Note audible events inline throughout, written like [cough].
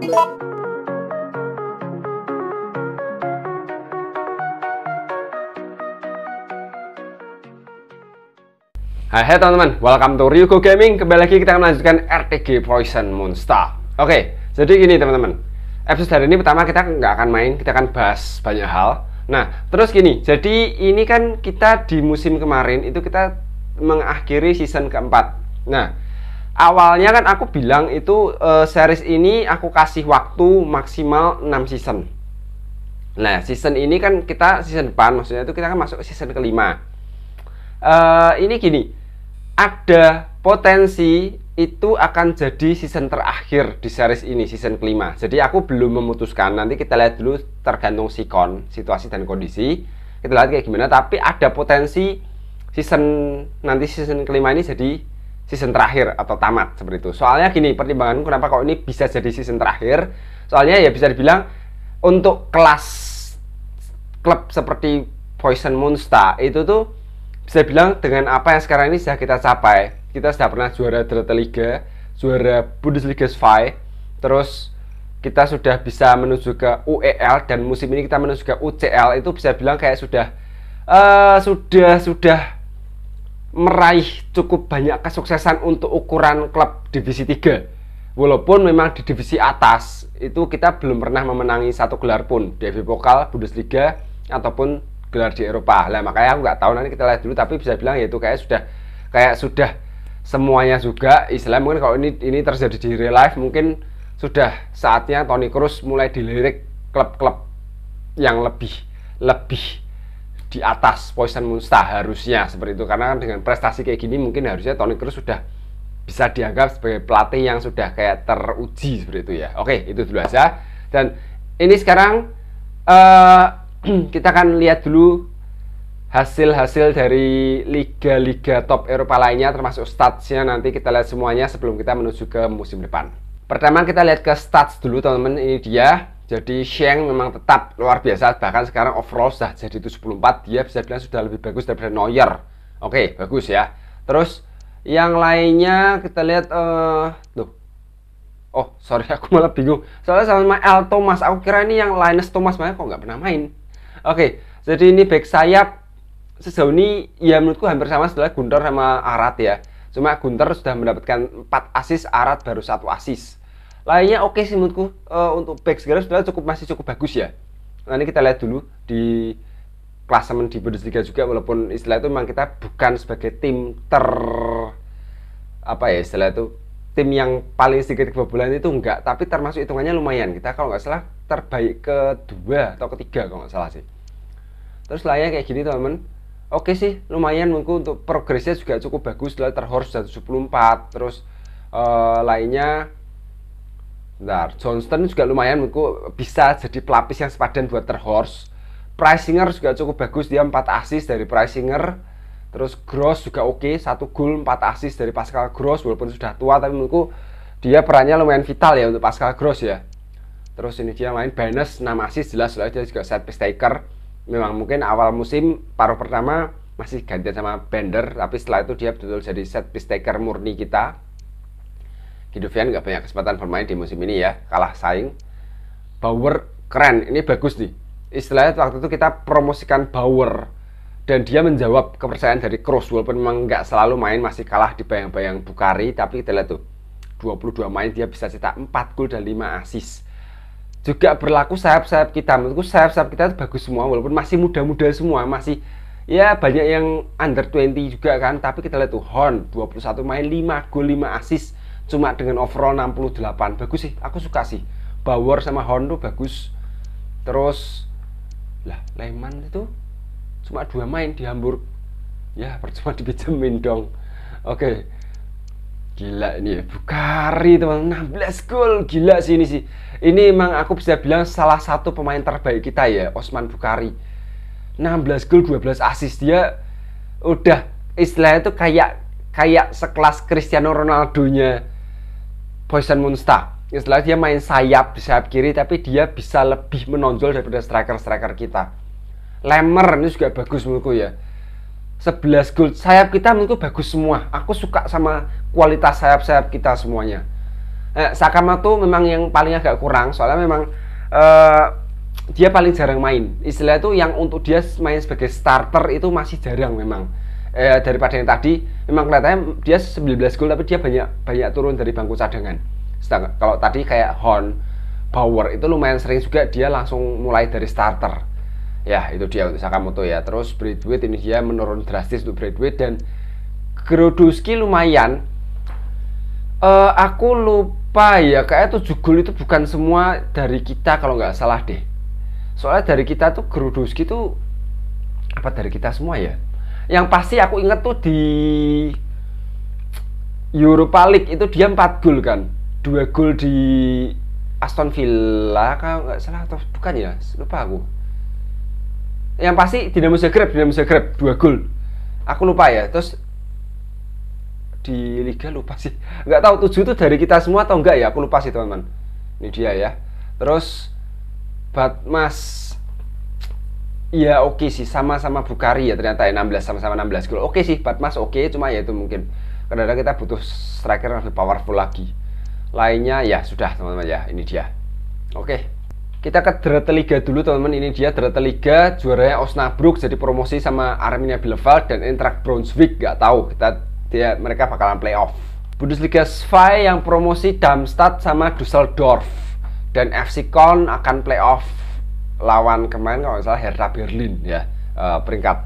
Hai hey, teman-teman, welcome to Ryugo Gaming Kembali lagi kita akan melanjutkan RTG Poison Monster Oke, jadi gini teman-teman Episode hari ini pertama kita nggak akan main, kita akan bahas banyak hal Nah, terus gini, jadi ini kan kita di musim kemarin itu kita mengakhiri season keempat Nah, awalnya kan aku bilang itu uh, series ini aku kasih waktu maksimal 6 season. Nah, season ini kan kita season depan maksudnya itu kita kan masuk season kelima. Uh, ini gini, ada potensi itu akan jadi season terakhir di series ini, season kelima. Jadi aku belum memutuskan, nanti kita lihat dulu tergantung sikon, situasi dan kondisi. Kita lihat kayak gimana, tapi ada potensi season, nanti season kelima ini jadi season terakhir atau tamat seperti itu. Soalnya gini, pertimbanganku kenapa kok ini bisa jadi season terakhir? Soalnya ya bisa dibilang untuk kelas klub seperti Poison Monster itu tuh bisa bilang dengan apa yang sekarang ini sudah kita capai. Kita sudah pernah juara Drata Liga, juara Bundesliga 5, terus kita sudah bisa menuju ke UEL dan musim ini kita menuju ke UCL itu bisa bilang kayak sudah uh, sudah sudah meraih cukup banyak kesuksesan untuk ukuran klub divisi 3 walaupun memang di divisi atas itu kita belum pernah memenangi satu gelar pun FB Pokal, Bundesliga ataupun gelar di Eropa lah makanya aku nggak tahu nanti kita lihat dulu tapi bisa bilang ya itu kayak sudah kayak sudah semuanya juga Islam mungkin kalau ini ini terjadi di real life mungkin sudah saatnya Tony Kroos mulai dilirik klub-klub yang lebih lebih di atas Poison Musta harusnya seperti itu karena kan dengan prestasi kayak gini mungkin harusnya Toni Kroos sudah bisa dianggap sebagai pelatih yang sudah kayak teruji seperti itu ya. Oke, itu dulu aja. Dan ini sekarang uh, [clears throat] kita akan lihat dulu hasil-hasil dari liga-liga top Eropa lainnya termasuk statsnya nanti kita lihat semuanya sebelum kita menuju ke musim depan. Pertama kita lihat ke stats dulu teman-teman ini dia jadi Sheng memang tetap luar biasa bahkan sekarang overall sudah jadi 74 dia bisa bilang sudah lebih bagus daripada Neuer. Oke, okay, bagus ya. Terus yang lainnya kita lihat eh, uh, tuh. Oh, sorry [laughs] aku malah bingung. Soalnya sama El Thomas aku kira ini yang Linus Thomas makanya kok nggak pernah main. Oke, okay, jadi ini back sayap sejauh ini ya menurutku hampir sama setelah Gunter sama Arat ya. Cuma Gunter sudah mendapatkan 4 asis, Arat baru satu asis lainnya oke okay sih menurutku uh, untuk back segala sudah cukup masih cukup bagus ya nah ini kita lihat dulu di klasemen di Bundesliga juga walaupun istilah itu memang kita bukan sebagai tim ter apa ya istilah itu tim yang paling sedikit kebobolan itu enggak tapi termasuk hitungannya lumayan kita kalau nggak salah terbaik kedua atau ketiga kalau nggak salah sih terus lainnya kayak gini teman-teman oke sih lumayan mungkin untuk progresnya juga cukup bagus lah terhorse 174 terus uh, lainnya Bentar, Johnston juga lumayan menurutku bisa jadi pelapis yang sepadan buat Terhorse. Pricinger juga cukup bagus, dia 4 assist dari Pricinger. Terus Gross juga oke, satu gol 4 assist dari Pascal Gross walaupun sudah tua tapi menurutku dia perannya lumayan vital ya untuk Pascal Gross ya. Terus ini dia main bonus 6 assist jelas jelas dia juga set piece taker. Memang mungkin awal musim paruh pertama masih gantian sama Bender tapi setelah itu dia betul, -betul jadi set piece taker murni kita Gidovian nggak banyak kesempatan bermain di musim ini ya, kalah saing. Bauer keren, ini bagus nih. Istilahnya waktu itu kita promosikan Bauer dan dia menjawab kepercayaan dari Kroos walaupun memang nggak selalu main masih kalah di bayang-bayang Bukhari. tapi kita lihat tuh 22 main dia bisa cetak 4 gol dan 5 assist juga berlaku sayap-sayap kita menurutku sayap-sayap kita itu bagus semua walaupun masih muda-muda semua masih ya banyak yang under 20 juga kan tapi kita lihat tuh Horn 21 main 5 gol 5 assist cuma dengan overall 68 bagus sih aku suka sih Bauer sama Honda bagus terus lah Lehman itu cuma dua main di Hamburg ya percuma [laughs] dipinjemin dong oke gila ini Bukari teman 16 gol gila sih ini sih ini emang aku bisa bilang salah satu pemain terbaik kita ya Osman Bukari 16 gol 12 assist dia udah istilahnya itu kayak kayak sekelas Cristiano Ronaldo nya Poison Munsta istilah dia main sayap di sayap kiri tapi dia bisa lebih menonjol daripada striker-striker kita Lemmer ini juga bagus menurutku ya 11 gold sayap kita menurutku bagus semua aku suka sama kualitas sayap-sayap kita semuanya eh, Sakamoto memang yang paling agak kurang soalnya memang eh, dia paling jarang main istilah itu yang untuk dia main sebagai starter itu masih jarang memang eh, daripada yang tadi memang kelihatannya dia 19 gol tapi dia banyak banyak turun dari bangku cadangan Sedang, kalau tadi kayak Horn Power itu lumayan sering juga dia langsung mulai dari starter ya itu dia untuk Sakamoto ya terus Braithwaite ini dia menurun drastis untuk Braithwaite dan Grodowski lumayan uh, aku lupa ya kayak tujuh gol itu bukan semua dari kita kalau nggak salah deh soalnya dari kita tuh Grodowski tuh apa dari kita semua ya yang pasti aku inget tuh di Europa League itu dia 4 gol kan dua gol di Aston Villa kalau nggak salah atau bukan ya lupa aku yang pasti tidak Dinamo tidak Dinamo Zagreb dua gol aku lupa ya terus di liga lupa sih [laughs] nggak tahu tujuh itu dari kita semua atau enggak ya aku lupa sih teman-teman ini dia ya terus Batmas Ya oke okay sih sama-sama Bukari ya ternyata ya 16 sama-sama 16 kilo Oke okay sih Batmas oke okay, cuma ya itu mungkin kadang-kadang kita butuh striker yang lebih powerful lagi. Lainnya ya sudah teman-teman ya ini dia. Oke. Okay. Kita ke Drata Liga dulu teman-teman ini dia Drata Liga juaranya Osnabrück jadi promosi sama Arminia Bielefeld dan Eintracht Brunswick nggak tahu kita dia mereka bakalan playoff. Bundesliga 2 yang promosi Darmstadt sama Düsseldorf dan FC Köln akan playoff lawan kemarin kalau misalnya Hertha Berlin ya uh, peringkat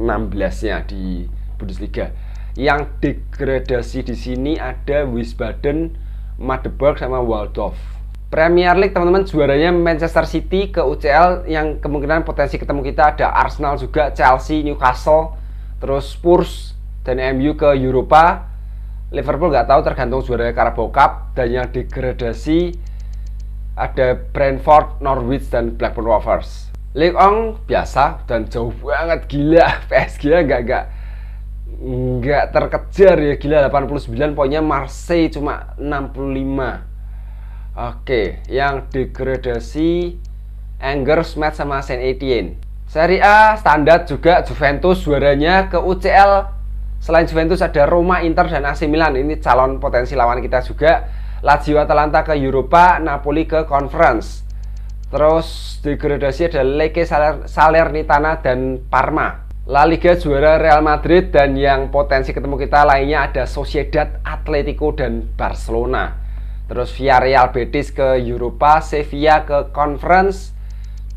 16-nya di Bundesliga. Yang degradasi di sini ada Wiesbaden, Magdeburg sama Waldorf. Premier League teman-teman juaranya Manchester City ke UCL yang kemungkinan potensi ketemu kita ada Arsenal juga, Chelsea, Newcastle, terus Spurs dan MU ke Eropa. Liverpool nggak tahu tergantung juaranya Carabao Cup dan yang degradasi ada Brentford, Norwich, dan Blackburn Rovers. League on biasa dan jauh banget gila [laughs] PSG nggak nggak nggak terkejar ya gila 89 poinnya Marseille cuma 65 Oke, yang degradasi Angers Match sama Saint Etienne. Serie A standar juga Juventus juaranya ke UCL. Selain Juventus ada Roma, Inter dan AC Milan. Ini calon potensi lawan kita juga. Lazio Atalanta ke Europa, Napoli ke Conference. Terus degradasi ada Leke Saler, Salernitana dan Parma. La Liga juara Real Madrid dan yang potensi ketemu kita lainnya ada Sociedad, Atletico dan Barcelona. Terus Villarreal Betis ke Europa, Sevilla ke Conference.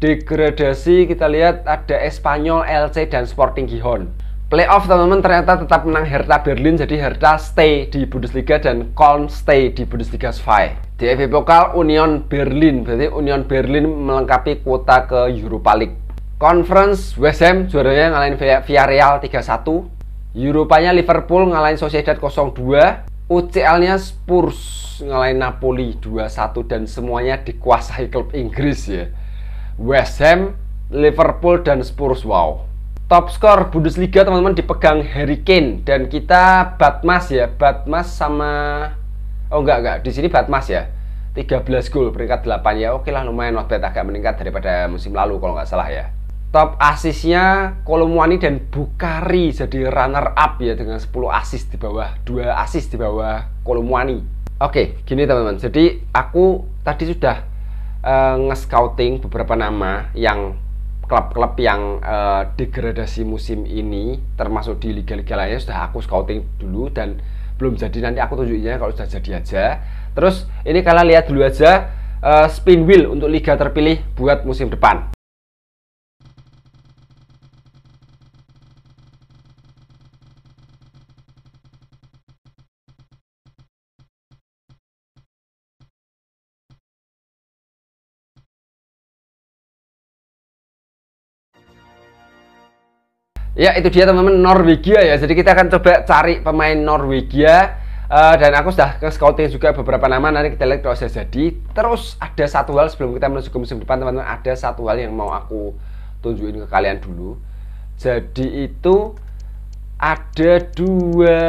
Degradasi kita lihat ada Espanyol, LC dan Sporting Gijon playoff teman-teman ternyata tetap menang Hertha Berlin jadi Hertha stay di Bundesliga dan Köln stay di Bundesliga 5 di FA Pokal Union Berlin berarti Union Berlin melengkapi kuota ke Europa League Conference West Ham juaranya ngalahin Villarreal 3-1 Europanya Liverpool ngalahin Sociedad 0-2 UCL-nya Spurs ngalahin Napoli 2-1 dan semuanya dikuasai klub Inggris ya West Ham, Liverpool dan Spurs wow top skor Bundesliga teman-teman dipegang Harry Kane dan kita Batmas ya Batmas sama oh enggak enggak di sini Batmas ya 13 gol peringkat 8 ya oke lah lumayan itu agak meningkat daripada musim lalu kalau nggak salah ya top asisnya Kolomwani dan Bukari jadi runner up ya dengan 10 asis di bawah dua asis di bawah Kolomwani oke gini teman-teman jadi aku tadi sudah uh, nge-scouting beberapa nama yang klub-klub yang uh, degradasi musim ini termasuk di liga-liga lainnya sudah aku scouting dulu dan belum jadi nanti aku tunjukinnya kalau sudah jadi aja terus ini kalian lihat dulu aja uh, spin wheel untuk liga terpilih buat musim depan Ya itu dia teman-teman Norwegia ya. Jadi kita akan coba cari pemain Norwegia uh, dan aku sudah ke scouting juga beberapa nama nanti kita lihat kalau jadi. Terus ada satu hal sebelum kita menuju ke musim depan teman-teman ada satu hal yang mau aku tunjukin ke kalian dulu. Jadi itu ada dua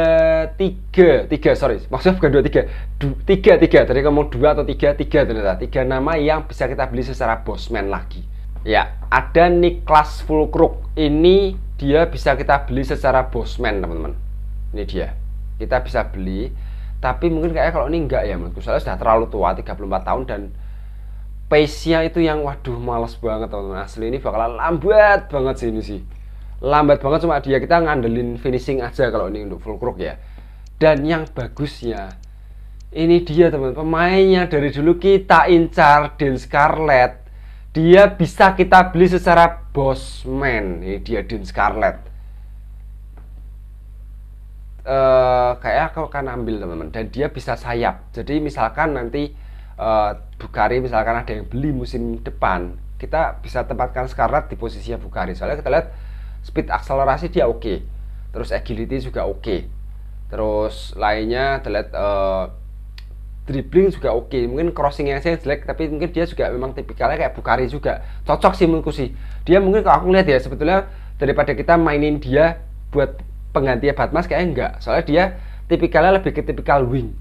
tiga tiga sorry maksudnya bukan dua tiga du, tiga tiga tadi ngomong dua atau tiga tiga ternyata tiga nama yang bisa kita beli secara bosman lagi Ya, ada Niklas Fulkruk Ini dia bisa kita beli secara bosman, teman-teman. Ini dia. Kita bisa beli, tapi mungkin kayaknya kalau ini enggak ya menurutku. saya sudah terlalu tua, 34 tahun dan pace-nya itu yang waduh males banget, teman-teman. Asli ini bakalan lambat banget sih ini sih. Lambat banget cuma dia kita ngandelin finishing aja kalau ini untuk full crook ya. Dan yang bagusnya ini dia teman teman pemainnya dari dulu kita incar Dan Scarlet dia bisa kita beli secara bosman ini dia Dean Scarlett uh, eh, kayak aku akan ambil teman-teman dan dia bisa sayap jadi misalkan nanti uh, eh, Bukari misalkan ada yang beli musim depan kita bisa tempatkan Scarlett di posisi Bukari soalnya kita lihat speed akselerasi dia oke okay. terus agility juga oke okay. terus lainnya terlihat uh, eh, dribbling juga oke okay. mungkin crossingnya saya jelek tapi mungkin dia juga memang tipikalnya kayak Bukari juga cocok sih menurutku sih dia mungkin kalau aku lihat ya sebetulnya daripada kita mainin dia buat pengganti Batmas kayaknya enggak soalnya dia tipikalnya lebih ke tipikal wing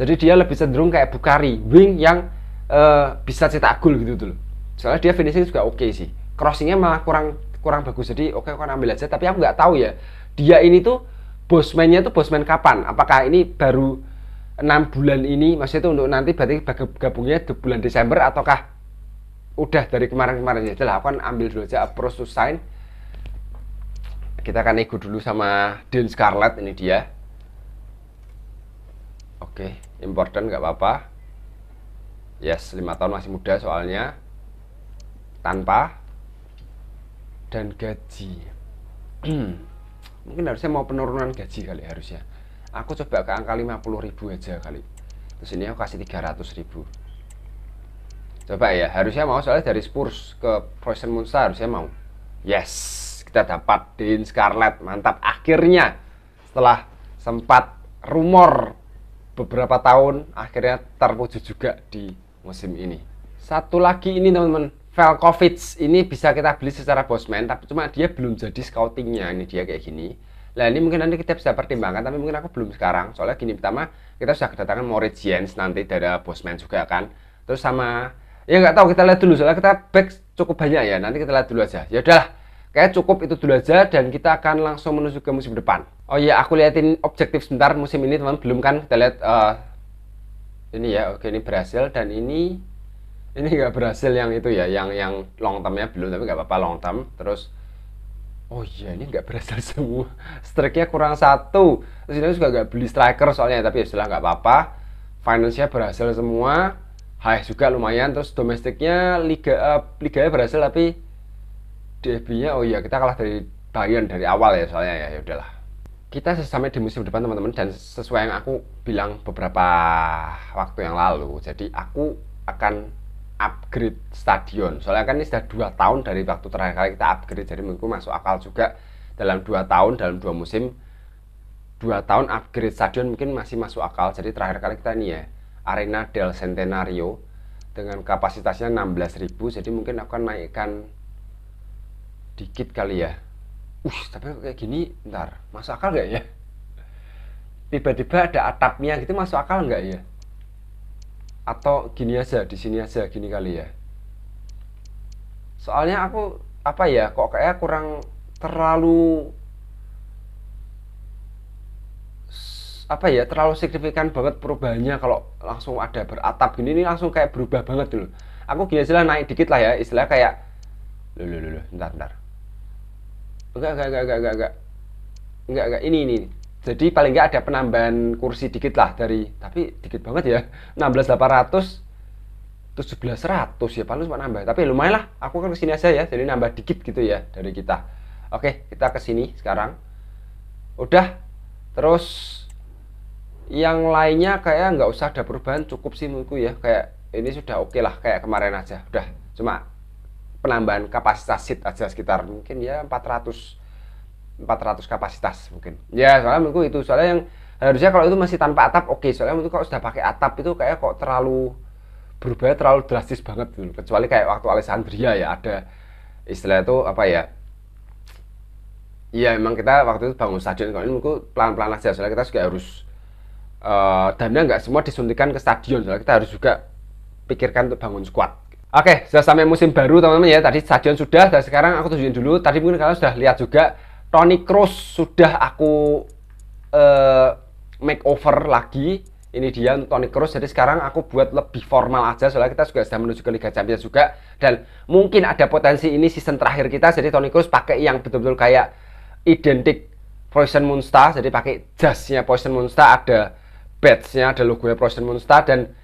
jadi dia lebih cenderung kayak Bukari wing yang uh, bisa cetak gol gitu tuh soalnya dia finishing juga oke okay sih crossingnya malah kurang kurang bagus jadi oke okay, aku ambil aja tapi aku nggak tahu ya dia ini tuh bosmannya tuh bosman kapan apakah ini baru enam bulan ini maksudnya itu untuk nanti berarti gabungnya di bulan Desember ataukah udah dari kemarin-kemarin ya lah aku kan ambil dulu aja approach to sign kita akan ego dulu sama Dean Scarlett ini dia oke okay, important nggak apa-apa yes lima tahun masih muda soalnya tanpa dan gaji [clears throat] mungkin harusnya mau penurunan gaji kali ya, harusnya aku coba ke angka 50 ribu aja kali terus ini aku kasih 300 ribu coba ya harusnya mau soalnya dari Spurs ke Poison Monster harusnya mau yes kita dapat Dean Scarlett mantap akhirnya setelah sempat rumor beberapa tahun akhirnya terwujud juga di musim ini satu lagi ini teman-teman Velkovic ini bisa kita beli secara bosman tapi cuma dia belum jadi scoutingnya ini dia kayak gini Nah ini mungkin nanti kita bisa pertimbangkan, tapi mungkin aku belum sekarang. Soalnya gini, pertama kita sudah kedatangan Moritz Jens nanti dari Bosman juga kan. Terus sama, ya nggak tahu kita lihat dulu. Soalnya kita back cukup banyak ya. Nanti kita lihat dulu aja. Ya udahlah, kayak cukup itu dulu aja dan kita akan langsung menuju ke musim depan. Oh iya, aku liatin objektif sebentar musim ini teman belum kan kita lihat uh, ini ya. Oke ini berhasil dan ini ini nggak berhasil yang itu ya, yang yang long termnya belum tapi nggak apa-apa long term. Terus oh iya ini nggak berhasil [laughs] semua strike-nya kurang satu terus kita juga nggak beli striker soalnya tapi ya setelah nggak apa-apa finance-nya berhasil semua Hai juga lumayan terus domestiknya liga uh, liganya berhasil tapi DFB-nya oh iya kita kalah dari Bayern dari awal ya soalnya ya, ya udahlah kita sesampai di musim depan teman-teman dan sesuai yang aku bilang beberapa waktu yang lalu jadi aku akan upgrade stadion. Soalnya kan ini sudah dua tahun dari waktu terakhir kali kita upgrade, jadi mungkin masuk akal juga dalam dua tahun dalam dua musim dua tahun upgrade stadion mungkin masih masuk akal. Jadi terakhir kali kita ini ya Arena del Centenario dengan kapasitasnya 16.000 jadi mungkin akan naikkan dikit kali ya. Uh, tapi kayak gini ntar masuk akal gak ya? Tiba-tiba ada atapnya gitu masuk akal nggak ya? atau gini aja di sini aja gini kali ya soalnya aku apa ya kok kayak kurang terlalu apa ya terlalu signifikan banget perubahannya kalau langsung ada beratap gini ini langsung kayak berubah banget dulu gitu aku gini aja lah naik dikit lah ya istilah kayak lulu lulu ntar ntar enggak enggak enggak enggak enggak enggak enggak enggak ini ini jadi paling nggak ada penambahan kursi dikit lah dari tapi dikit banget ya 16800 17100 ya paling cuma nambah tapi lumayan lah aku kan kesini aja ya jadi nambah dikit gitu ya dari kita oke kita kesini sekarang udah terus yang lainnya kayak nggak usah ada perubahan cukup sih menurutku ya kayak ini sudah oke okay lah kayak kemarin aja udah cuma penambahan kapasitas seat aja sekitar mungkin ya 400 400 kapasitas mungkin ya soalnya menurutku itu soalnya yang harusnya kalau itu masih tanpa atap oke okay. soalnya menurutku kalau sudah pakai atap itu kayak kok terlalu berubah terlalu drastis banget gitu. kecuali kayak waktu Alessandria ya ada istilah itu apa ya Iya emang kita waktu itu bangun stadion kalau ini menurutku pelan-pelan aja soalnya kita juga harus uh, eh, dana nggak semua disuntikan ke stadion soalnya kita harus juga pikirkan untuk bangun squad. Oke, okay, sudah sampai musim baru teman-teman ya. Tadi stadion sudah, dan sekarang aku tunjukin dulu. Tadi mungkin kalian sudah lihat juga Tony Cross sudah aku uh, eh, makeover lagi ini dia Tony Toni jadi sekarang aku buat lebih formal aja soalnya kita juga sudah menuju ke Liga Champions juga dan mungkin ada potensi ini season terakhir kita jadi Tony Kroos pakai yang betul-betul kayak identik Poison Monster jadi pakai jasnya Poison Monster ada badge-nya ada logo Poison Monster dan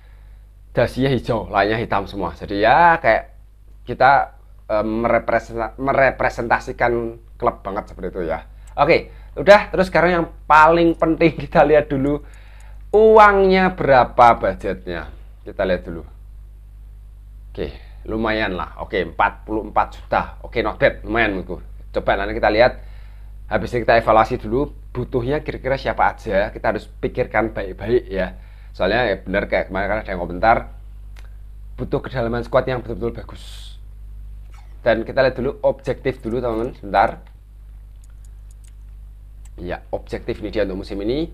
jasnya hijau lainnya hitam semua jadi ya kayak kita um, merepresentasikan klub banget seperti itu ya. Oke, udah terus sekarang yang paling penting kita lihat dulu uangnya berapa budgetnya. Kita lihat dulu. Oke, lumayan lah. Oke, 44 juta. Oke, not bad, lumayan menurutku. Coba nanti kita lihat habis kita evaluasi dulu butuhnya kira-kira siapa aja. Kita harus pikirkan baik-baik ya. Soalnya ya benar kayak kemarin kan ada yang komentar butuh kedalaman squad yang betul-betul bagus dan kita lihat dulu objektif dulu teman-teman sebentar Ya, objektif ini dia untuk musim ini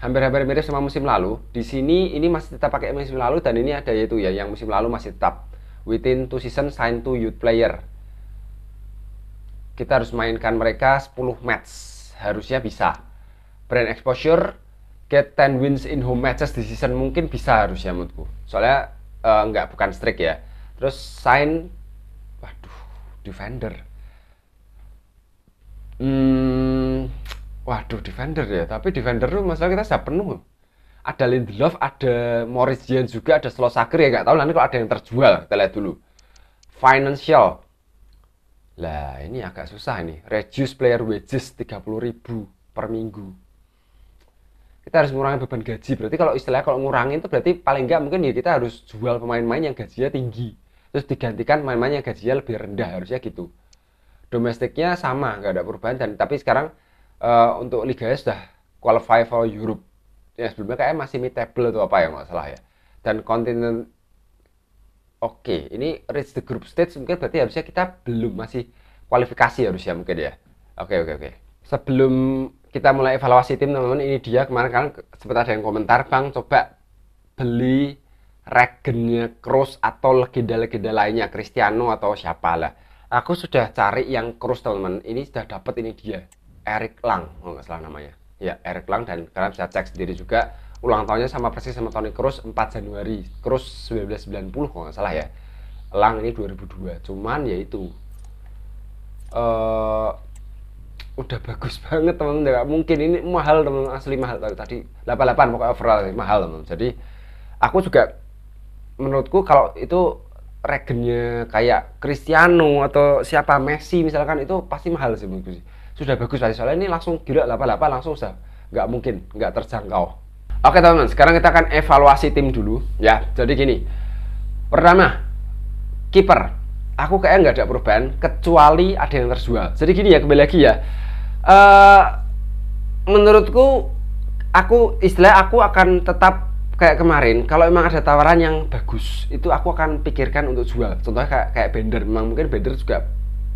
hampir-hampir mirip sama musim lalu. Di sini ini masih tetap pakai musim lalu dan ini ada yaitu ya yang musim lalu masih tetap within two season sign to youth player. Kita harus mainkan mereka 10 match. Harusnya bisa. Brand exposure get 10 wins in home matches di season mungkin bisa harusnya menurutku. Soalnya uh, nggak bukan streak ya. Terus sign waduh defender. Hmm, waduh defender ya tapi defender tuh masalah kita sudah penuh ada Lindelof ada Morris juga ada Sager ya nggak tahu nanti kalau ada yang terjual kita lihat dulu financial lah ini agak susah ini reduce player wages 30 ribu per minggu kita harus mengurangi beban gaji berarti kalau istilahnya kalau ngurangin itu berarti paling nggak mungkin ya kita harus jual pemain-pemain yang gajinya tinggi terus digantikan pemain-pemain yang gajinya lebih rendah harusnya gitu domestiknya sama nggak ada perubahan dan tapi sekarang uh, untuk Liga ya sudah qualify for Europe. Ya sebelumnya kayak masih mid table atau apa ya nggak salah ya. Dan continent oke, okay, ini reach the group stage mungkin berarti harusnya kita belum masih kualifikasi harusnya mungkin ya. Oke okay, oke okay, oke. Okay. Sebelum kita mulai evaluasi tim teman-teman ini dia kemarin kan sempat ada yang komentar bang coba beli regennya cross atau legenda-legenda lainnya Cristiano atau siapa lah aku sudah cari yang cross teman-teman ini sudah dapat ini dia Eric Lang, oh, nggak salah namanya. Ya, Eric Lang dan kalian bisa cek sendiri juga ulang tahunnya sama persis sama Tony Cruz 4 Januari. Cruz 1990 kalau nggak salah ya. Lang ini 2002. Cuman ya itu uh, udah bagus [laughs] banget teman-teman nggak mungkin ini mahal teman asli mahal tadi 88 pokoknya overall mahal teman jadi aku juga menurutku kalau itu regennya kayak Cristiano atau siapa Messi misalkan itu pasti mahal sih menurutku sih sudah bagus berarti soalnya ini langsung gila lapa-lapa langsung sudah nggak mungkin nggak terjangkau oke teman-teman sekarang kita akan evaluasi tim dulu ya jadi gini pertama kiper aku kayaknya nggak ada perubahan kecuali ada yang terjual jadi gini ya kembali lagi ya uh, menurutku aku istilah aku akan tetap kayak kemarin kalau emang ada tawaran yang bagus itu aku akan pikirkan untuk jual contohnya kayak, kayak Bender memang mungkin Bender juga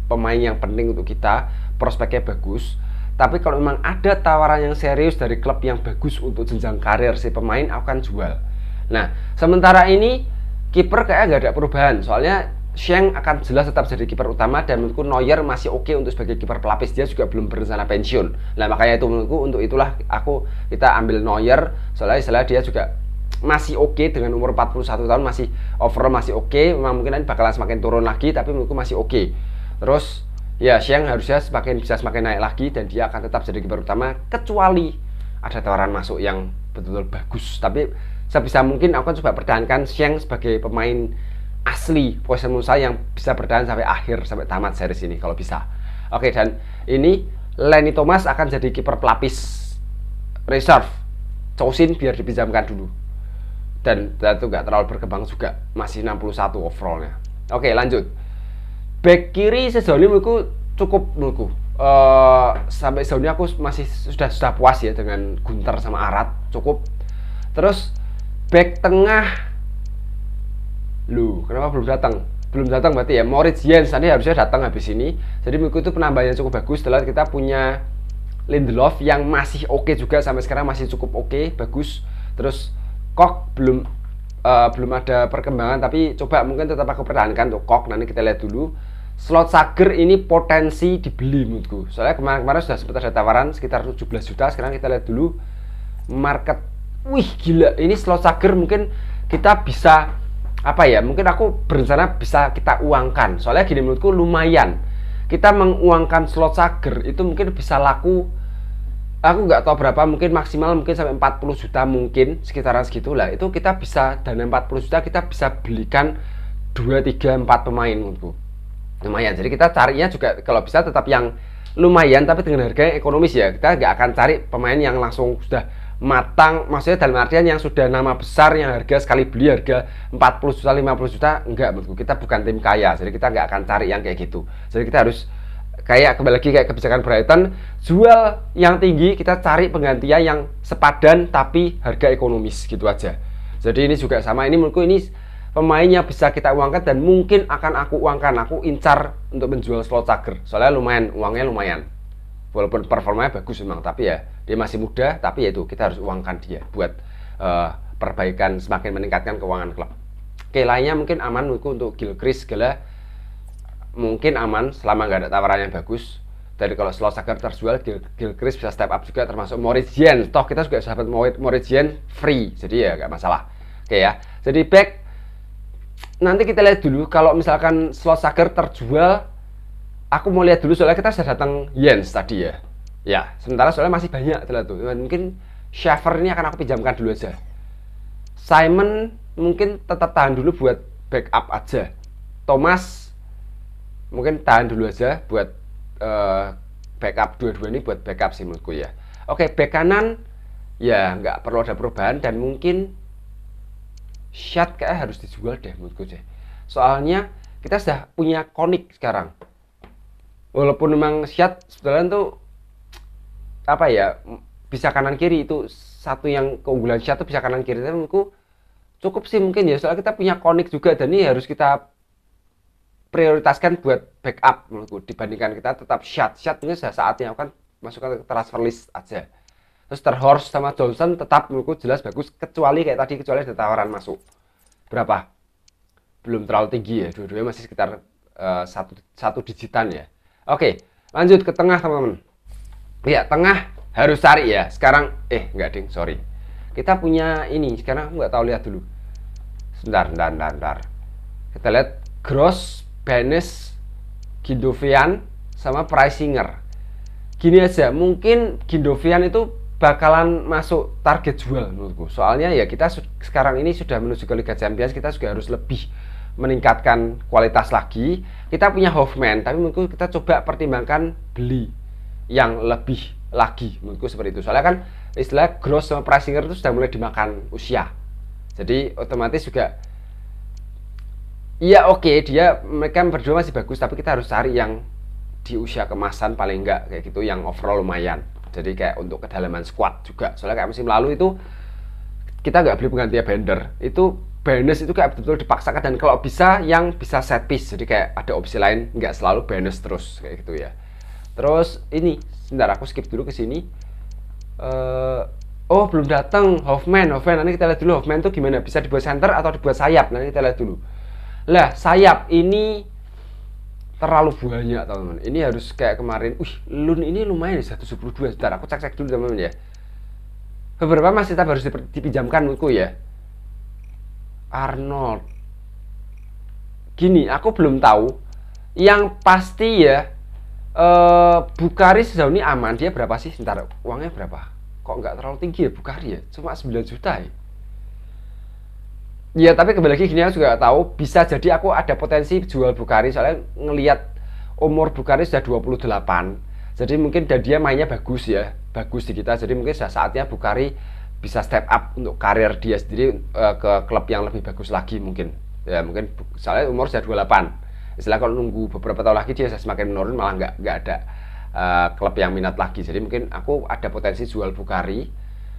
pemain yang penting untuk kita prospeknya bagus tapi kalau memang ada tawaran yang serius dari klub yang bagus untuk jenjang karir si pemain akan jual nah sementara ini kiper kayak nggak ada perubahan soalnya Sheng akan jelas tetap jadi kiper utama dan menurutku Neuer masih oke okay untuk sebagai kiper pelapis dia juga belum berencana pensiun nah makanya itu menurutku untuk itulah aku kita ambil Neuer soalnya setelah dia juga masih oke okay dengan umur 41 tahun masih overall masih oke okay. memang mungkin nanti bakalan semakin turun lagi tapi menurutku masih oke okay. terus ya siang harusnya semakin bisa semakin naik lagi dan dia akan tetap jadi kiper utama kecuali ada tawaran masuk yang betul-betul bagus tapi sebisa mungkin aku akan coba pertahankan siang sebagai pemain asli Poison Musa yang bisa bertahan sampai akhir sampai tamat series ini kalau bisa oke dan ini Lenny Thomas akan jadi kiper pelapis reserve Chosin biar dipinjamkan dulu dan itu nggak terlalu berkembang juga masih 61 overallnya oke lanjut back kiri sejauh itu cukup menurutku uh, sampai sejauh ini aku masih sudah sudah puas ya dengan Gunter sama Arat cukup terus back tengah lu kenapa belum datang belum datang berarti ya Moritz Jens tadi harusnya datang habis ini jadi menurutku itu penambahan cukup bagus setelah kita punya Lindelof yang masih oke okay juga sampai sekarang masih cukup oke okay, bagus terus Kok belum Eh, belum ada perkembangan tapi coba mungkin tetap aku pertahankan tuh kok nanti kita lihat dulu slot Sager ini potensi dibeli menurutku soalnya kemarin-kemarin sudah sempat ada tawaran sekitar 17 juta sekarang kita lihat dulu market wih gila ini slot Sager mungkin kita bisa apa ya mungkin aku berencana bisa kita uangkan soalnya gini menurutku lumayan kita menguangkan slot Sager itu mungkin bisa laku aku nggak tahu berapa mungkin maksimal mungkin sampai 40 juta mungkin sekitaran segitulah itu kita bisa dana 40 juta kita bisa belikan 2 3 4 pemain menurutku lumayan jadi kita carinya juga kalau bisa tetap yang lumayan tapi dengan harga yang ekonomis ya kita nggak akan cari pemain yang langsung sudah matang maksudnya dalam artian yang sudah nama besar yang harga sekali beli harga 40 juta 50 juta enggak menurutku kita bukan tim kaya jadi kita nggak akan cari yang kayak gitu jadi kita harus kayak kembali lagi kayak kebijakan Brighton jual yang tinggi kita cari penggantian yang sepadan tapi harga ekonomis gitu aja jadi ini juga sama ini menurutku ini pemainnya bisa kita uangkan dan mungkin akan aku uangkan aku incar untuk menjual slot cager soalnya lumayan uangnya lumayan walaupun performanya bagus memang tapi ya dia masih muda tapi ya itu kita harus uangkan dia buat uh, perbaikan semakin meningkatkan keuangan klub oke lainnya mungkin aman menurutku untuk Gilchrist segala mungkin aman selama nggak ada tawaran yang bagus dari kalau sucker terjual Gil Gilchrist bisa step up juga termasuk Morizien toh kita juga sahabat Morizien Morizian free jadi ya nggak masalah oke ya jadi back nanti kita lihat dulu kalau misalkan sucker terjual aku mau lihat dulu soalnya kita sudah datang Jens tadi ya ya sementara soalnya masih banyak tuh mungkin Shaver ini akan aku pinjamkan dulu aja Simon mungkin tetap tahan dulu buat backup aja Thomas mungkin tahan dulu aja buat uh, backup dua-dua ini buat backup sih menurutku ya oke back kanan ya nggak perlu ada perubahan dan mungkin shot kayak harus dijual deh menurutku deh soalnya kita sudah punya konik sekarang walaupun memang shot sebetulnya tuh apa ya bisa kanan kiri itu satu yang keunggulan shot tuh bisa kanan kiri tapi menurutku cukup sih mungkin ya soalnya kita punya konik juga dan ini harus kita prioritaskan buat backup menurutku dibandingkan kita tetap shot shot ini sudah saatnya kan masukkan ke transfer list aja terus terhorse sama Johnson tetap menurutku jelas bagus kecuali kayak tadi kecuali ada tawaran masuk berapa belum terlalu tinggi ya dua-duanya masih sekitar uh, satu satu digitan ya oke lanjut ke tengah teman-teman ya tengah harus cari ya sekarang eh nggak ding sorry kita punya ini sekarang aku nggak tahu lihat dulu sebentar sebentar sebentar kita lihat gross Benes, Gindovian, sama Pricinger. Gini aja, mungkin Gindovian itu bakalan masuk target jual menurutku. Soalnya ya kita sekarang ini sudah menuju ke Liga Champions, kita juga harus lebih meningkatkan kualitas lagi. Kita punya Hoffman, tapi menurutku kita coba pertimbangkan beli yang lebih lagi. Menurutku seperti itu. Soalnya kan istilah gross sama Pricinger itu sudah mulai dimakan usia. Jadi otomatis juga Iya oke okay, dia mereka berdua masih bagus tapi kita harus cari yang di usia kemasan paling enggak kayak gitu yang overall lumayan. Jadi kayak untuk kedalaman squad juga. Soalnya kayak musim lalu itu kita nggak beli penggantinya Bender. Itu bonus itu kayak betul-betul dipaksakan dan kalau bisa yang bisa set piece. Jadi kayak ada opsi lain nggak selalu bonus terus kayak gitu ya. Terus ini sebentar aku skip dulu ke sini. Uh, oh belum datang Hoffman, Hoffman nanti kita lihat dulu Hoffman tuh gimana bisa dibuat center atau dibuat sayap nanti kita lihat dulu lah sayap ini terlalu banyak teman-teman. Ini harus kayak kemarin, wih lun ini lumayan 172. Ya, Sebentar aku cek-cek dulu teman-teman ya. Beberapa masih tetap harus dipinjamkan menurutku ya. Arnold. Gini, aku belum tahu. Yang pasti ya, eh, Bukari sejauh ini aman. Dia berapa sih? Sebentar, uangnya berapa? Kok nggak terlalu tinggi ya Bukari ya? Cuma 9 juta ya. Iya, tapi kembali lagi gini aku juga tahu bisa jadi aku ada potensi jual Bukhari soalnya ngelihat umur Bukari sudah 28. Jadi mungkin dan dia mainnya bagus ya, bagus di kita. Jadi mungkin sudah saatnya Bukhari bisa step up untuk karir dia sendiri uh, ke klub yang lebih bagus lagi mungkin. Ya mungkin soalnya umur sudah 28. Setelah kalau nunggu beberapa tahun lagi dia semakin menurun malah nggak nggak ada uh, klub yang minat lagi. Jadi mungkin aku ada potensi jual Bukari.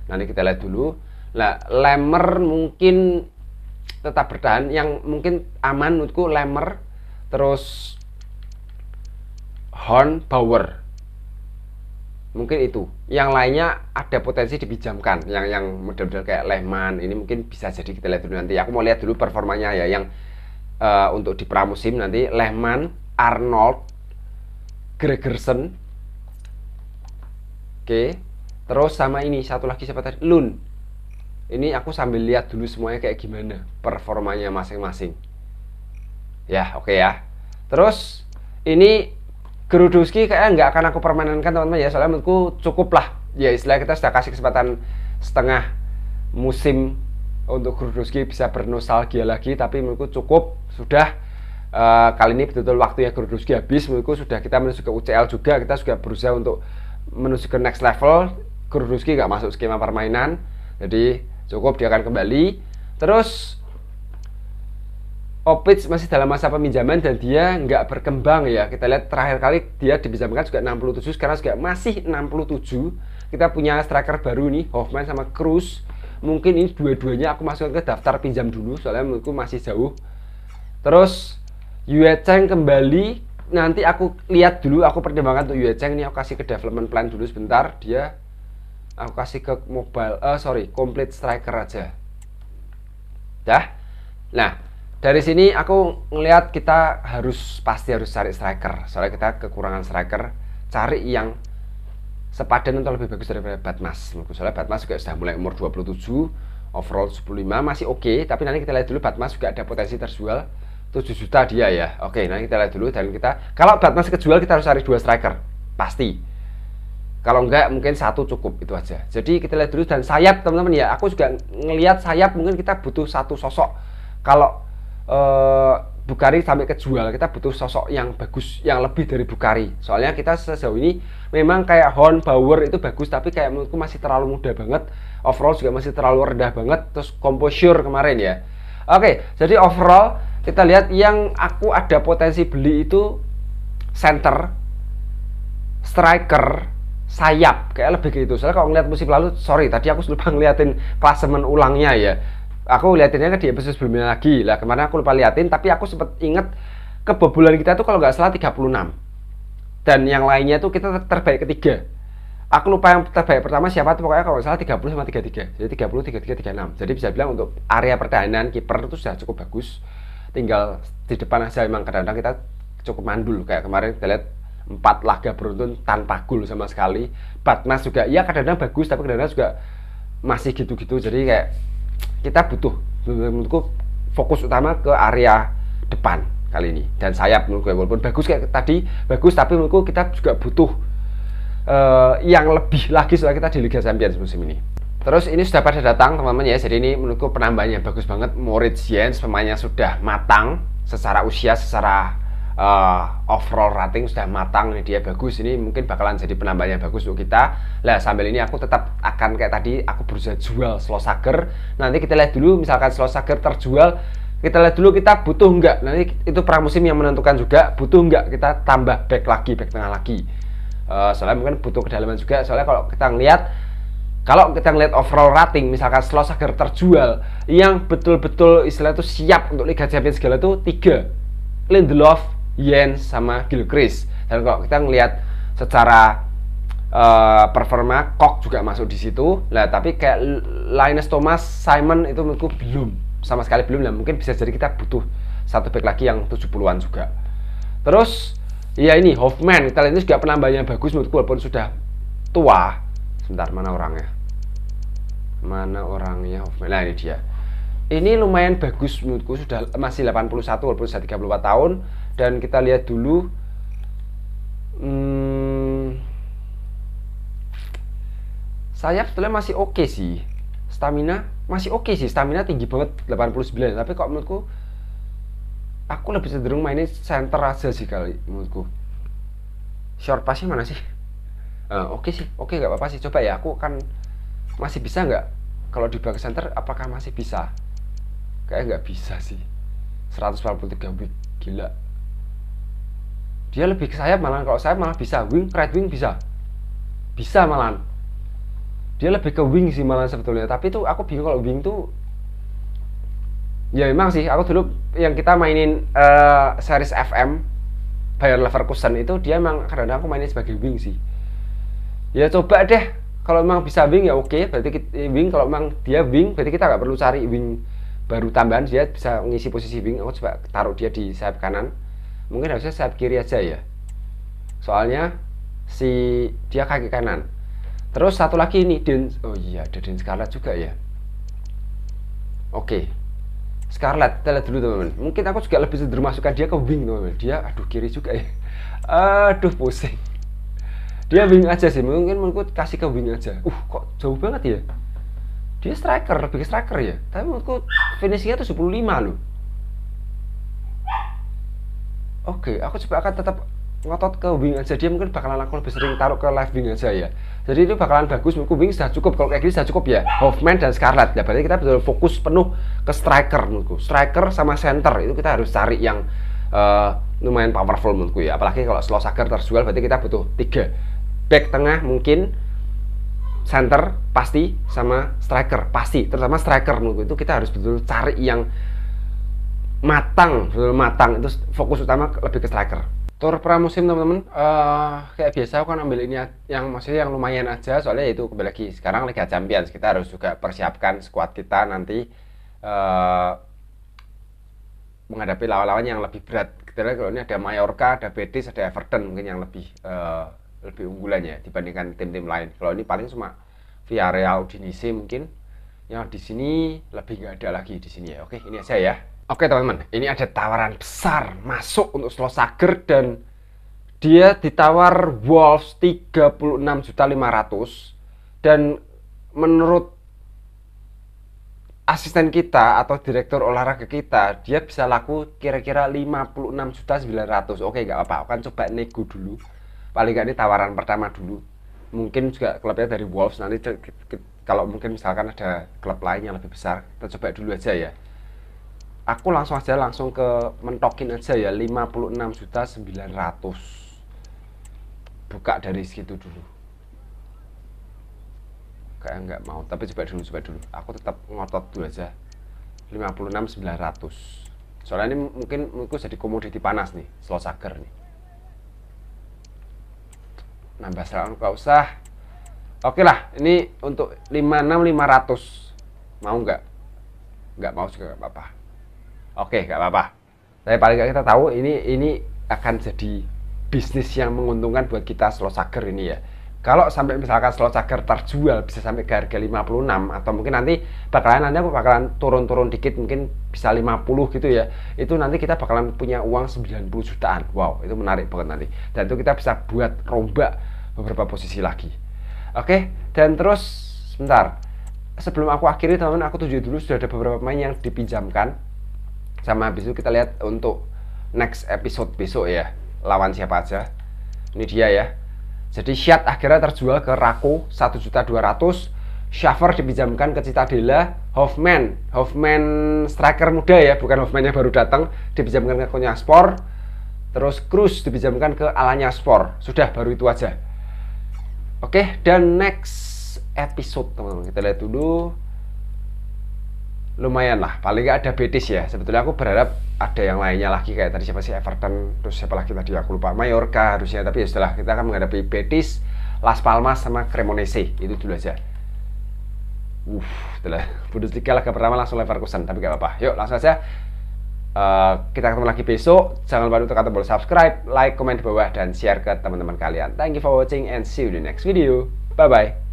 Nanti kita lihat dulu. Nah, Lemer mungkin tetap bertahan yang mungkin aman menurutku Lemmer terus Horn Power mungkin itu yang lainnya ada potensi dipinjamkan yang yang model-model kayak Lehman ini mungkin bisa jadi kita lihat dulu nanti aku mau lihat dulu performanya ya yang uh, untuk di pramusim nanti Lehman Arnold gregerson oke okay. terus sama ini satu lagi siapa tadi lun ini aku sambil lihat dulu semuanya kayak gimana performanya masing-masing ya oke okay ya terus ini Gerudowski kayaknya nggak akan aku permainkan teman-teman ya soalnya menurutku cukup lah ya istilah kita sudah kasih kesempatan setengah musim untuk Gerudowski bisa bernostalgia lagi tapi menurutku cukup sudah uh, kali ini betul-betul waktunya Gerudowski habis menurutku sudah kita menuju ke UCL juga kita juga berusaha untuk menuju ke next level Gerudowski nggak masuk skema permainan jadi cukup dia akan kembali terus Opitz masih dalam masa peminjaman dan dia nggak berkembang ya. Kita lihat terakhir kali dia dipinjamkan juga 67, sekarang juga masih 67. Kita punya striker baru nih, Hoffman sama Cruz. Mungkin ini dua-duanya aku masukkan ke daftar pinjam dulu, soalnya menurutku masih jauh. Terus Yue Cheng kembali, nanti aku lihat dulu, aku pertimbangkan untuk Yue Cheng ini aku kasih ke development plan dulu sebentar. Dia aku kasih ke mobile uh, sorry complete striker aja dah. nah dari sini aku ngelihat kita harus pasti harus cari striker soalnya kita kekurangan striker cari yang sepadan atau lebih bagus daripada Batmas soalnya Batmas juga sudah mulai umur 27 overall 15 masih oke okay, tapi nanti kita lihat dulu Batmas juga ada potensi terjual 7 juta dia ya oke okay, nanti kita lihat dulu dan kita kalau Batmas kejual kita harus cari dua striker pasti kalau enggak mungkin satu cukup itu aja jadi kita lihat dulu dan sayap teman-teman ya aku juga ngelihat sayap mungkin kita butuh satu sosok kalau eh, Bukari sampai kejual kita butuh sosok yang bagus yang lebih dari Bukari soalnya kita sejauh ini memang kayak Horn Bauer itu bagus tapi kayak menurutku masih terlalu muda banget overall juga masih terlalu rendah banget terus composure kemarin ya oke jadi overall kita lihat yang aku ada potensi beli itu center striker sayap kayak lebih gitu soalnya kalau ngeliat musim lalu sorry tadi aku lupa [laughs] ngeliatin klasemen ulangnya ya aku liatinnya kan di episode sebelumnya lagi lah kemarin aku lupa liatin tapi aku sempet inget kebobolan kita tuh kalau nggak salah 36 dan yang lainnya tuh kita terbaik ketiga aku lupa yang terbaik pertama siapa tuh pokoknya kalau nggak salah 30 sama 33 jadi 30, 33, 36 jadi bisa bilang untuk area pertahanan kiper itu sudah cukup bagus tinggal di depan aja memang kadang-kadang kita cukup mandul kayak kemarin kita lihat empat laga beruntun tanpa gol sama sekali Batmas juga ya kadang-kadang bagus tapi kadang-kadang juga masih gitu-gitu jadi kayak kita butuh menurutku fokus utama ke area depan kali ini dan sayap menurutku walaupun bagus kayak tadi bagus tapi menurutku kita juga butuh uh, yang lebih lagi soal kita di Liga Champions musim ini terus ini sudah pada datang teman-teman ya jadi ini menurutku penambahannya bagus banget Moritz Jens pemainnya sudah matang secara usia secara uh, overall rating sudah matang ini dia bagus ini mungkin bakalan jadi penambahnya bagus untuk kita lah sambil ini aku tetap akan kayak tadi aku berusaha jual slow sucker nanti kita lihat dulu misalkan slow sucker terjual kita lihat dulu kita butuh nggak nanti itu pramusim yang menentukan juga butuh nggak kita tambah back lagi back tengah lagi uh, soalnya mungkin butuh kedalaman juga soalnya kalau kita ngelihat kalau kita ngeliat overall rating misalkan slow agar terjual yang betul-betul istilah itu siap untuk Liga Champions segala itu tiga Lindelof Yen sama Gilchrist dan kalau kita ngelihat secara uh, performa Kok juga masuk di situ lah tapi kayak Linus Thomas Simon itu menurutku belum sama sekali belum lah mungkin bisa jadi kita butuh satu back lagi yang 70-an juga terus ya ini Hoffman kita lihat ini juga penambahannya bagus menurutku walaupun sudah tua sebentar mana orangnya mana orangnya Hoffman nah ini dia ini lumayan bagus menurutku sudah masih 81 walaupun sudah 34 tahun dan kita lihat dulu hmm, sayap sebetulnya masih oke okay sih stamina masih oke okay sih stamina tinggi banget 89 tapi kok menurutku aku lebih cenderung mainin center aja sih kali menurutku short passnya mana sih uh, oke okay sih oke okay, nggak apa-apa sih coba ya aku kan masih bisa nggak kalau di bagian center apakah masih bisa kayak nggak bisa sih 143 week gila dia lebih ke sayap malah kalau sayap malah bisa wing right wing bisa bisa malah dia lebih ke wing sih malah sebetulnya tapi itu aku bingung kalau wing tuh ya memang sih aku dulu yang kita mainin uh, series FM Bayer Leverkusen itu dia emang karena aku mainin sebagai wing sih ya coba deh kalau memang bisa wing ya oke berarti kita, eh, wing kalau memang dia wing berarti kita nggak perlu cari wing baru tambahan dia bisa mengisi posisi wing aku coba taruh dia di sayap kanan mungkin harusnya sayap kiri aja ya soalnya si dia kaki kanan terus satu lagi ini Din oh iya ada Din Scarlett juga ya oke Scarlett kita lihat dulu teman-teman mungkin aku juga lebih cenderung masukkan dia ke wing teman-teman dia aduh kiri juga ya aduh pusing dia wing aja sih mungkin menurutku kasih ke wing aja uh kok jauh banget ya dia striker lebih striker ya tapi menurutku finishingnya 75 loh oke okay, aku coba akan tetap ngotot ke wing aja dia mungkin bakalan aku lebih sering taruh ke live wing aja ya jadi itu bakalan bagus menurutku wing sudah cukup kalau kayak gini sudah cukup ya Hoffman dan Scarlett ya berarti kita betul fokus penuh ke striker menurutku striker sama center itu kita harus cari yang uh, lumayan powerful menurutku ya apalagi kalau slow sager terjual berarti kita butuh tiga back tengah mungkin center pasti sama striker pasti terutama striker menurutku itu kita harus betul cari yang matang, matang itu fokus utama lebih ke striker. Tour pramusim teman-teman, uh, kayak biasa aku kan ambil ini yang maksudnya yang lumayan aja soalnya itu kembali lagi sekarang Liga Champions kita harus juga persiapkan skuad kita nanti uh, menghadapi lawan-lawan yang lebih berat. Kita kalau ini ada Mallorca, ada Betis, ada Everton mungkin yang lebih uh, lebih unggulannya dibandingkan tim-tim lain. Kalau ini paling cuma Villarreal, Udinese mungkin. Yang di sini lebih nggak ada lagi di sini ya. Oke, ini aja ya. Oke teman-teman, ini ada tawaran besar masuk untuk Slosager dan dia ditawar Wolves 36.500 dan menurut asisten kita atau direktur olahraga kita dia bisa laku kira-kira 56.900 oke nggak apa-apa kan coba nego dulu paling nggak ini tawaran pertama dulu mungkin juga klubnya dari Wolves nanti kalau mungkin misalkan ada klub lain yang lebih besar kita coba dulu aja ya aku langsung aja langsung ke mentokin aja ya 56 juta 900 buka dari segitu dulu kayak nggak mau tapi coba dulu coba dulu aku tetap ngotot dulu aja 56 900 soalnya ini mungkin mungkin jadi komoditi panas nih slow sugar nih nambah selalu nggak usah oke lah ini untuk 56 500 mau nggak nggak mau juga nggak apa-apa Oke, gak apa-apa. Tapi paling nggak kita tahu ini ini akan jadi bisnis yang menguntungkan buat kita slow sucker ini ya. Kalau sampai misalkan slow sucker terjual bisa sampai ke harga 56 atau mungkin nanti bakalan nanti aku bakalan turun-turun dikit mungkin bisa 50 gitu ya. Itu nanti kita bakalan punya uang 90 jutaan. Wow, itu menarik banget nanti. Dan itu kita bisa buat rombak beberapa posisi lagi. Oke, dan terus sebentar. Sebelum aku akhiri teman-teman, aku tunjuk dulu sudah ada beberapa pemain yang dipinjamkan sama habis itu kita lihat untuk next episode besok ya lawan siapa aja ini dia ya jadi Syat akhirnya terjual ke Rako 1.200 Shaffer dipinjamkan ke Citadela Hoffman Hoffman striker muda ya bukan Hoffman yang baru datang dipinjamkan ke konya Konyaspor terus Cruz dipinjamkan ke Alanya Spor sudah baru itu aja oke dan next episode teman-teman kita lihat dulu lumayan lah paling nggak ada Betis ya sebetulnya aku berharap ada yang lainnya lagi kayak tadi siapa sih Everton terus siapa lagi tadi aku lupa Mallorca harusnya tapi ya setelah kita akan menghadapi Betis Las Palmas sama Cremonese itu dulu aja uff setelah [laughs] Bundesliga laga pertama langsung Leverkusen tapi gak apa-apa yuk langsung aja Uh, kita ketemu lagi besok. Jangan lupa untuk tekan tombol subscribe, like, komen di bawah, dan share ke teman-teman kalian. Thank you for watching and see you in the next video. Bye-bye.